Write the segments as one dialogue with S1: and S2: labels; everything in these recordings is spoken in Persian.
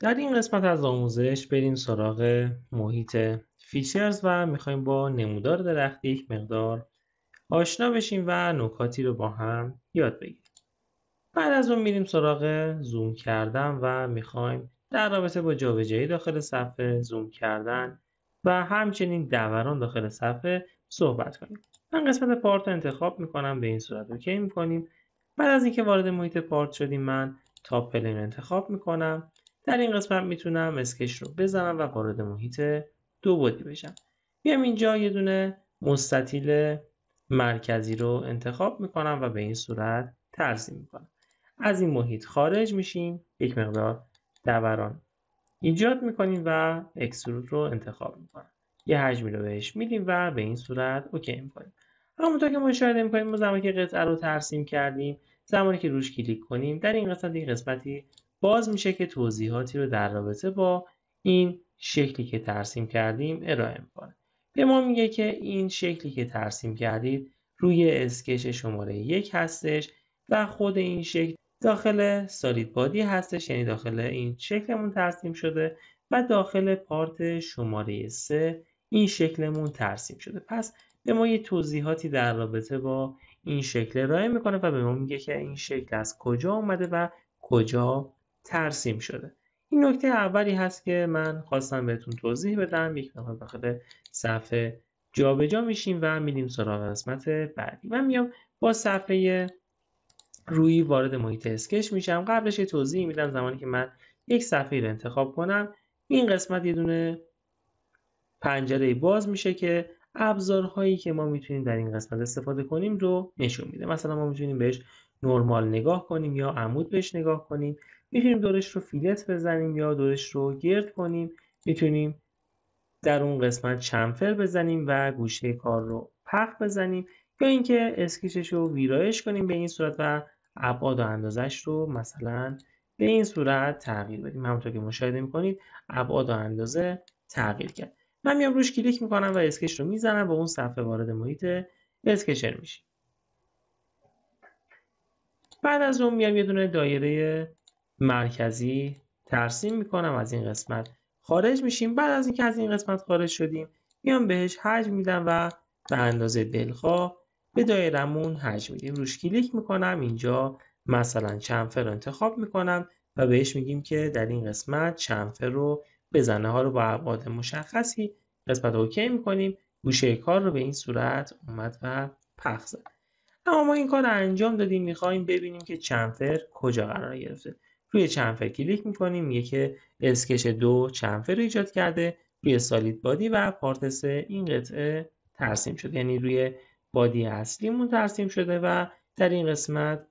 S1: در این قسمت از آموزش بریم سراغ محیط فیچرز و میخوایم با نمودار درختی یک مقدار آشنا بشیم و نکاتی رو با هم یاد بگیریم بعد از اون میریم سراغ زوم کردن و میخوایم در رابطه با جابجایی داخل صفحه زوم کردن و همچنین دوران داخل صفحه صحبت کنیم من قسمت پارت رو انتخاب میکنم به این صورت اوکی میکنیم بعد از اینکه وارد محیط پارت شدیم من تاپ پلین انتخاب انتخاب میکنم در این قسمت میتونم اسکش رو بزنم و وارد محیط دو بودی بشم بیام اینجا یه دونه مستطیل مرکزی رو انتخاب میکنم و به این صورت ترسیم میکنم از این محیط خارج میشیم یک مقدار دوران ایجاد میکنیم و اکسرود رو انتخاب میکنم یه حجمی رو بهش میدیم و به این صورت اوکی میکنیم همونطور که مشاهده میکنیم ما زمانی که قطعه رو ترسیم کردیم زمانی که روش کلیک کنیم در این قسمت یک قسمتی باز میشه که توضیحاتی رو در رابطه با این شکلی که ترسیم کردیم ارائه میکنه به ما میگه که این شکلی که ترسیم کردید روی اسکش شماره یک هستش و خود این شکل داخل سالید بادی هستش یعنی داخل این شکلمون ترسیم شده و داخل پارت شماره سه این شکلمون ترسیم شده پس به ما یه توضیحاتی در رابطه با این شکل ارائه میکنه و به ما میگه که این شکل از کجا آمده و کجا ترسیم شده این نکته اولی هست که من خواستم بهتون توضیح بدم یک مقدار داخل صفحه جابجا میشیم و میریم سراغ قسمت بعدی من میام با صفحه روی وارد محیط اسکش میشم قبلش یه توضیح میدم زمانی که من یک صفحه رو انتخاب کنم این قسمت یه دونه پنجره باز میشه که ابزارهایی که ما میتونیم در این قسمت استفاده کنیم رو نشون میده مثلا ما میتونیم بهش نرمال نگاه کنیم یا عمود بهش نگاه کنیم میتونیم دورش رو فیلت بزنیم یا دورش رو گرد کنیم میتونیم در اون قسمت چمفر بزنیم و گوشه کار رو پخ بزنیم یا اینکه اسکیچش رو ویرایش کنیم به این صورت و ابعاد و اندازش رو مثلا به این صورت تغییر بدیم همونطور که مشاهده میکنید ابعاد و اندازه تغییر کرد من میام روش کلیک میکنم و اسکش رو میزنم به اون صفحه وارد محیط اسکچر میشیم بعد از اون میام یه دونه دایره مرکزی ترسیم میکنم از این قسمت خارج میشیم بعد از اینکه از این قسمت خارج شدیم میام بهش حجم میدم و به اندازه دلخواه به دایرمون حجم میدیم روش کلیک میکنم اینجا مثلا چنفر رو انتخاب میکنم و بهش میگیم که در این قسمت چنفر رو بزنه ها رو با ابعاد مشخصی قسمت اوکی میکنیم گوشه کار رو به این صورت اومد و پخ زد اما ما این کار رو انجام دادیم میخوایم ببینیم که چنفر کجا قرار گرفته روی چنفر کلیک میکنیم میگه که اسکش دو چنفر رو ایجاد کرده روی سالید بادی و پارت سه این قطعه ترسیم شده یعنی روی بادی اصلیمون ترسیم شده و در این قسمت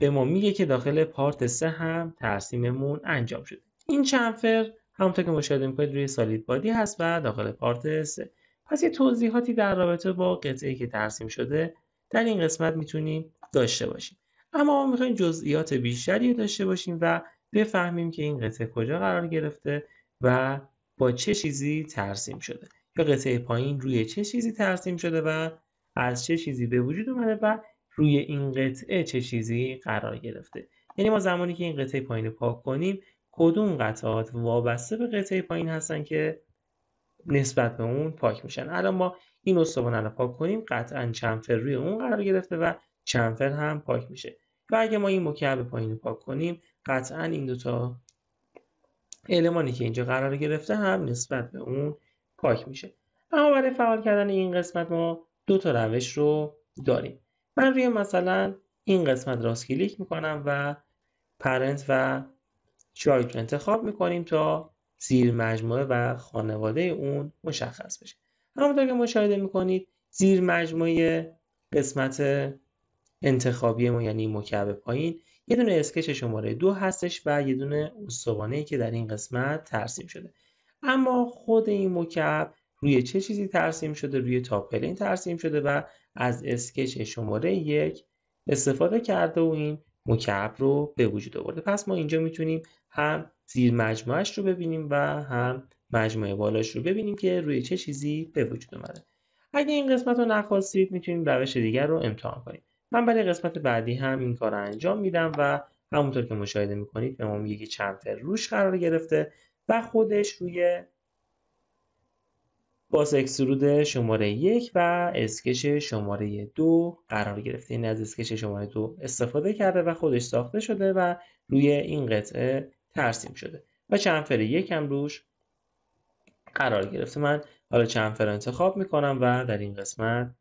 S1: به ما میگه که داخل پارت سه هم ترسیممون انجام شده این چنفر همونطور که مشاهده میکنید روی سالید بادی هست و داخل پارت سه پس یه توضیحاتی در رابطه با قطعه که ترسیم شده در این قسمت میتونیم داشته باشیم اما ما میخوایم جزئیات بیشتری داشته باشیم و بفهمیم که این قطعه کجا قرار گرفته و با چه چیزی ترسیم شده یا قطعه پایین روی چه چیزی ترسیم شده و از چه چیزی به وجود اومده و روی این قطعه چه چیزی قرار گرفته یعنی ما زمانی که این قطعه پایین رو پاک کنیم کدوم قطعات وابسته به قطعه پایین هستن که نسبت به اون پاک میشن الان ما این استوانه رو پاک کنیم قطعا چنفر روی اون قرار گرفته و چنفر هم پاک میشه و اگه ما این مکعب پایین رو پاک کنیم قطعا این دوتا المانی که اینجا قرار گرفته هم نسبت به اون پاک میشه اما برای فعال کردن این قسمت ما دو تا روش رو داریم من روی مثلا این قسمت راست کلیک میکنم و پرنت و شارک رو انتخاب میکنیم تا زیر مجموعه و خانواده اون مشخص بشه همونطور که مشاهده میکنید زیر مجموعه قسمت انتخابی ما یعنی مکعب پایین یه دونه اسکچ شماره دو هستش و یه دونه استوانه که در این قسمت ترسیم شده اما خود این مکعب روی چه چیزی ترسیم شده روی تاپ ترسیم شده و از اسکچ شماره یک استفاده کرده و این مکعب رو به وجود آورده پس ما اینجا میتونیم هم زیر مجموعش رو ببینیم و هم مجموعه بالاش رو ببینیم که روی چه چیزی به وجود اومده اگه این قسمت رو نخواستید میتونیم روش دیگر رو امتحان کنیم من برای قسمت بعدی هم این کار رو انجام میدم و همونطور که مشاهده میکنید به ما میگه چند روش قرار گرفته و خودش روی با اکسرود شماره یک و اسکش شماره دو قرار گرفته این یعنی از اسکش شماره دو استفاده کرده و خودش ساخته شده و روی این قطعه ترسیم شده و چنفر یک هم روش قرار گرفته من حالا چنفر انتخاب میکنم و در این قسمت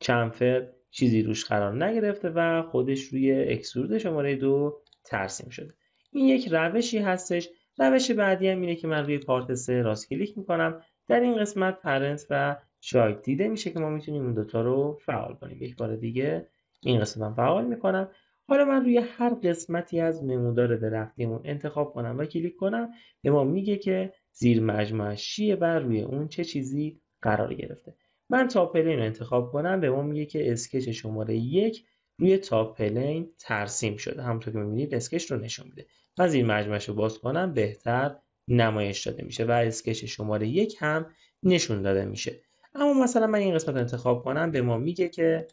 S1: چنفر چیزی روش قرار نگرفته و خودش روی اکسرود شماره دو ترسیم شده این یک روشی هستش روش بعدی هم اینه که من روی پارت سه راست کلیک میکنم در این قسمت پرنس و شاید دیده میشه که ما میتونیم اون دوتا رو فعال کنیم یک بار دیگه این قسمت هم فعال میکنم حالا من روی هر قسمتی از نمودار درختیمون انتخاب کنم و کلیک کنم به ما میگه که زیر مجموعه شیه و روی اون چه چیزی قرار گرفته من تاپ پلین رو انتخاب کنم به ما میگه که اسکچ شماره یک روی تاپ پلین ترسیم شده همونطور که میبینید اسکچ رو نشون میده من زیر مجموعش رو باز کنم بهتر نمایش داده میشه و اسکش شماره یک هم نشون داده میشه اما مثلا من این قسمت رو انتخاب کنم به ما میگه که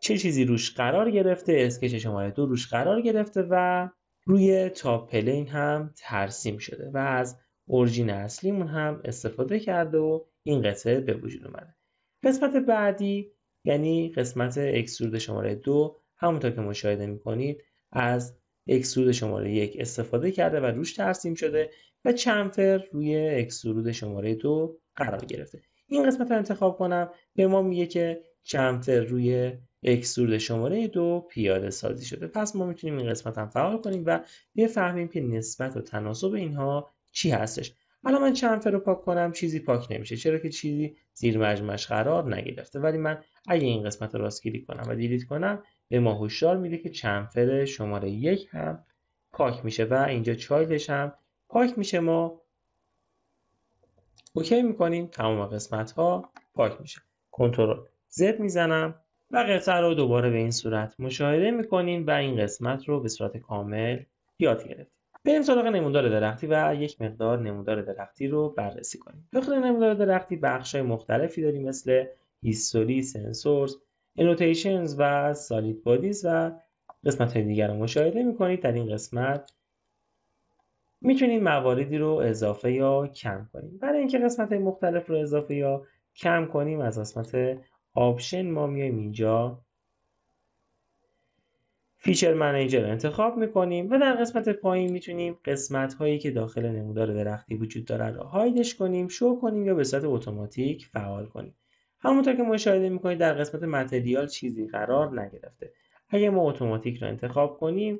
S1: چه چیزی روش قرار گرفته اسکش شماره دو روش قرار گرفته و روی تاپ پلین هم ترسیم شده و از اورجین اصلیمون هم استفاده کرده و این قطعه به وجود اومده قسمت بعدی یعنی قسمت اکسورد شماره دو همونطور که مشاهده میکنید از اکسرود شماره یک استفاده کرده و روش ترسیم شده و چمفر روی اکسرود شماره دو قرار گرفته این قسمت رو انتخاب کنم به ما میگه که چمفر روی اکسرود شماره دو پیاده سازی شده پس ما میتونیم این قسمت هم فعال کنیم و بفهمیم که نسبت و تناسب اینها چی هستش حالا من چمفر رو پاک کنم چیزی پاک نمیشه چرا که چیزی زیر مجمش قرار نگرفته ولی من اگه این قسمت رو راست کلیک کنم و دیلیت کنم به ما هشدار میده که چنفر شماره یک هم پاک میشه و اینجا چایلش هم پاک میشه ما اوکی میکنیم تمام قسمت ها پاک میشه کنترل زد میزنم و قطعه رو دوباره به این صورت مشاهده میکنیم و این قسمت رو به صورت کامل یاد گرفتیم بریم سراغ نمودار درختی و یک مقدار نمودار درختی رو بررسی کنیم داخل نمودار درختی بخش های مختلفی داریم مثل هیستوری سنسورز انوتیشنز و سالید بادیز و قسمت های دیگر رو مشاهده میکنید در این قسمت میتونید مواردی رو اضافه یا کم کنیم برای اینکه قسمت های مختلف رو اضافه یا کم کنیم از قسمت آپشن ما میایم اینجا فیچر منیجر انتخاب میکنیم و در قسمت پایین میتونیم قسمت هایی که داخل نمودار درختی وجود دارد رو هایدش کنیم شو کنیم یا به صورت اتوماتیک فعال کنیم همونطور که مشاهده میکنید در قسمت متریال چیزی قرار نگرفته اگر ما اتوماتیک را انتخاب کنیم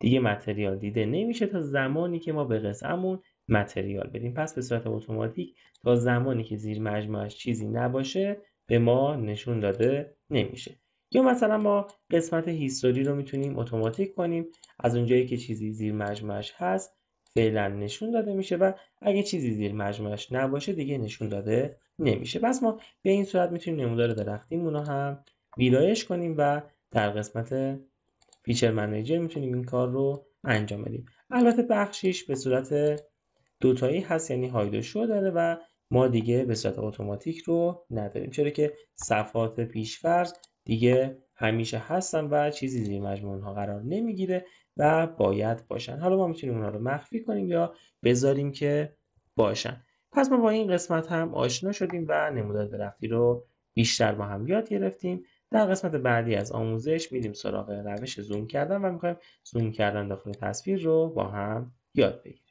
S1: دیگه متریال دیده نمیشه تا زمانی که ما به قسممون متریال بدیم پس به صورت اتوماتیک تا زمانی که زیر مجموعش چیزی نباشه به ما نشون داده نمیشه یا مثلا ما قسمت هیستوری رو میتونیم اتوماتیک کنیم از اونجایی که چیزی زیر مجموعش هست فعلا نشون داده میشه و اگه چیزی زیر مجموعش نباشه دیگه نشون داده نمیشه پس ما به این صورت میتونیم نمودار درختیمون رو هم ویرایش کنیم و در قسمت فیچر منیجر میتونیم این کار رو انجام بدیم البته بخشیش به صورت دوتایی هست یعنی هاید شو داره و ما دیگه به صورت اتوماتیک رو نداریم چرا که صفحات پیشفرز دیگه همیشه هستن و چیزی زیر مجموعه ها قرار نمیگیره و باید باشن حالا ما میتونیم اونا رو مخفی کنیم یا بذاریم که باشن پس ما با این قسمت هم آشنا شدیم و نمودار درختی رو بیشتر با هم یاد گرفتیم در قسمت بعدی از آموزش میریم سراغ روش زوم کردن و میخوایم زوم کردن داخل تصویر رو با هم یاد بگیریم